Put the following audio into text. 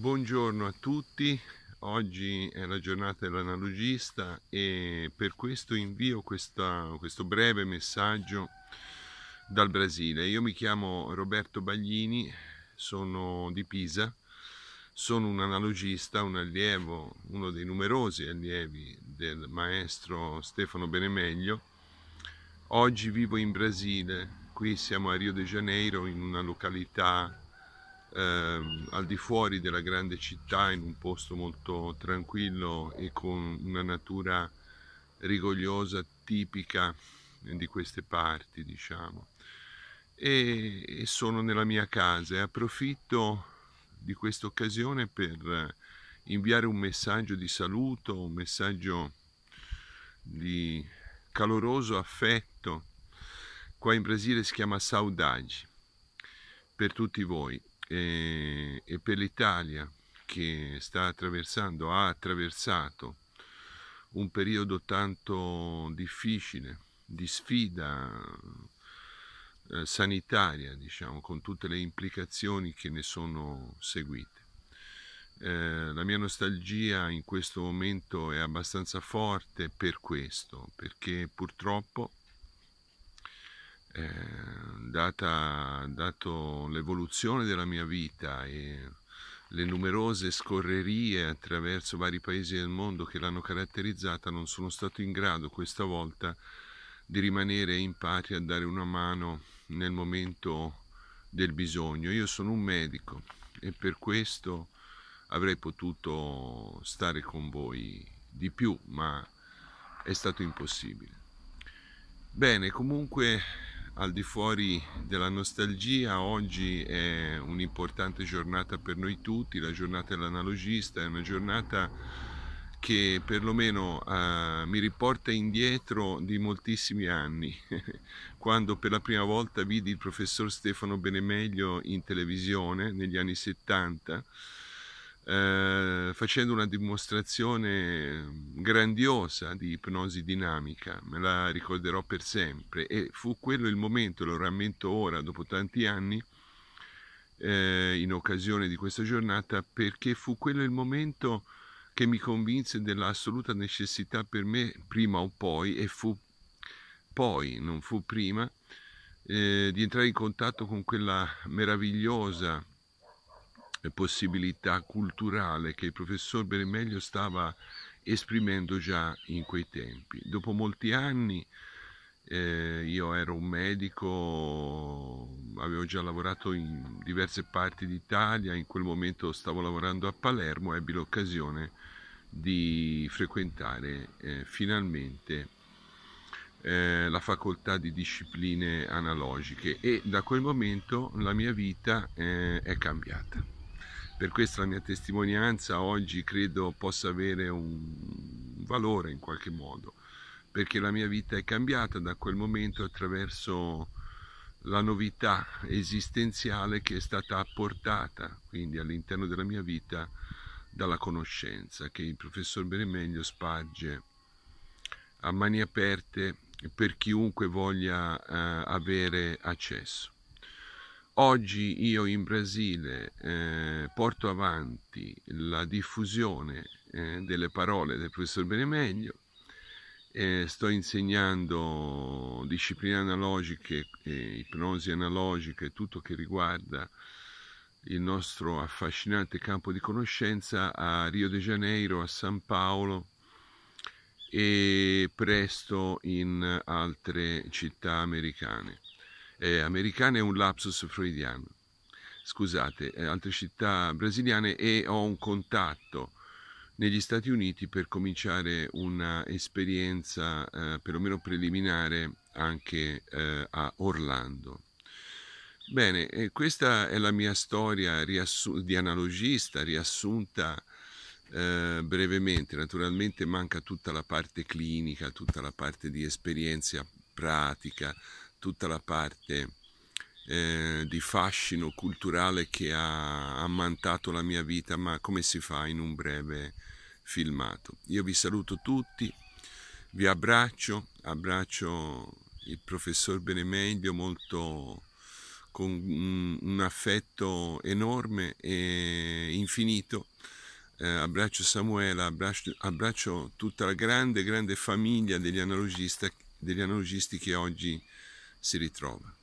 Buongiorno a tutti, oggi è la giornata dell'analogista e per questo invio questa, questo breve messaggio dal Brasile. Io mi chiamo Roberto Baglini, sono di Pisa, sono un analogista, un allievo, uno dei numerosi allievi del maestro Stefano Benemeglio. Oggi vivo in Brasile, qui siamo a Rio de Janeiro in una località ehm, al di fuori della grande città, in un posto molto tranquillo e con una natura rigogliosa tipica di queste parti, diciamo. E, e sono nella mia casa e approfitto di questa occasione per inviare un messaggio di saluto, un messaggio di caloroso affetto. Qua in Brasile si chiama saudade per tutti voi e, eh, e per l'Italia che sta attraversando, ha attraversato un periodo tanto difficile, di sfida eh, sanitaria, diciamo, con tutte le implicazioni che ne sono seguite. Eh, la mia nostalgia in questo momento è abbastanza forte per questo, perché purtroppo eh, data, dato l'evoluzione della mia vita e le numerose scorrerie attraverso vari paesi del mondo che l'hanno caratterizzata, non sono stato in grado questa volta di rimanere in patria a dare una mano nel momento del bisogno. Io sono un medico e per questo avrei potuto stare con voi di più, ma è stato impossibile. Bene, comunque al di fuori della nostalgia, oggi è un'importante giornata per noi tutti, la giornata dell'analogista, è una giornata che perlomeno eh, mi riporta indietro di moltissimi anni, quando per la prima volta vidi il professor Stefano Benemeglio in televisione negli anni 70 eh, facendo una dimostrazione grandiosa di ipnosi dinamica, me la ricorderò per sempre e fu quello il momento, lo rammento ora dopo tanti anni, eh, in occasione di questa giornata, perché fu quello il momento che mi convinse dell'assoluta necessità per me prima o poi e fu poi, non fu prima, eh, di entrare in contatto con quella meravigliosa eh, possibilità culturale che il professor Beremeglio stava esprimendo già in quei tempi. Dopo molti anni eh, io ero un medico, avevo già lavorato in diverse parti d'Italia, in quel momento stavo lavorando a Palermo, e ebbi l'occasione di frequentare eh, finalmente eh, la facoltà di discipline analogiche e da quel momento la mia vita eh, è cambiata. Per questo la mia testimonianza oggi credo possa avere un valore in qualche modo, perché la mia vita è cambiata da quel momento attraverso la novità esistenziale che è stata apportata quindi all'interno della mia vita dalla conoscenza che il professor Beremeglio sparge a mani aperte per chiunque voglia eh, avere accesso. Oggi io in Brasile eh, porto avanti la diffusione eh, delle parole del professor Benemeglio, eh, sto insegnando discipline analogiche, eh, ipnosi analogiche, tutto che riguarda il nostro affascinante campo di conoscenza a Rio de Janeiro, a San Paolo e presto in altre città americane eh, americana e un lapsus freudiano. Scusate, eh, altre città brasiliane e ho un contatto negli Stati Uniti per cominciare un'esperienza eh, perlomeno preliminare anche eh, a Orlando. Bene, questa è la mia storia di analogista riassunta eh, brevemente. Naturalmente manca tutta la parte clinica, tutta la parte di esperienza pratica, tutta la parte eh, di fascino culturale che ha ammantato la mia vita, ma come si fa in un breve filmato. Io vi saluto tutti, vi abbraccio, abbraccio il professor Benemeglio molto con un, affetto enorme e infinito. Eh, abbraccio Samuela, abbraccio, abbraccio, tutta la grande, grande famiglia degli analogisti, degli analogisti che oggi si ritrova.